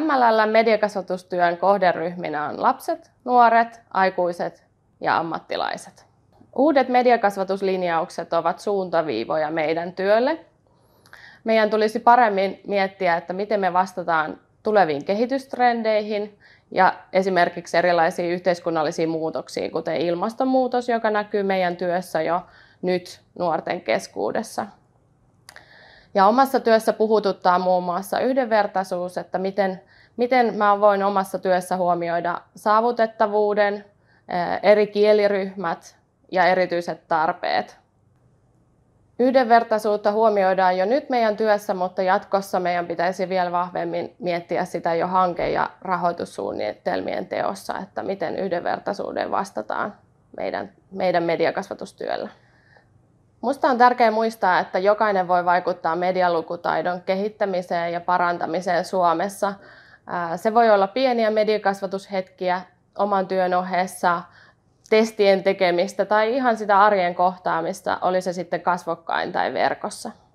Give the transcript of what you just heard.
MLL mediakasvatustyön kohderyhminä on lapset, nuoret, aikuiset ja ammattilaiset. Uudet mediakasvatuslinjaukset ovat suuntaviivoja meidän työlle. Meidän tulisi paremmin miettiä, että miten me vastataan tuleviin kehitystrendeihin ja esimerkiksi erilaisiin yhteiskunnallisiin muutoksiin, kuten ilmastonmuutos, joka näkyy meidän työssä jo nyt nuorten keskuudessa. Ja omassa työssä puhututtaa muun muassa yhdenvertaisuus, että miten, miten mä voin omassa työssä huomioida saavutettavuuden, eh, eri kieliryhmät ja erityiset tarpeet. Yhdenvertaisuutta huomioidaan jo nyt meidän työssä, mutta jatkossa meidän pitäisi vielä vahvemmin miettiä sitä jo hanke- ja rahoitussuunnitelmien teossa, että miten yhdenvertaisuuden vastataan meidän, meidän mediakasvatustyöllä. Musta on tärkeää muistaa, että jokainen voi vaikuttaa medialukutaidon kehittämiseen ja parantamiseen Suomessa. Se voi olla pieniä mediakasvatushetkiä oman työn ohessa, testien tekemistä tai ihan sitä arjen kohtaamista, oli se sitten kasvokkain tai verkossa.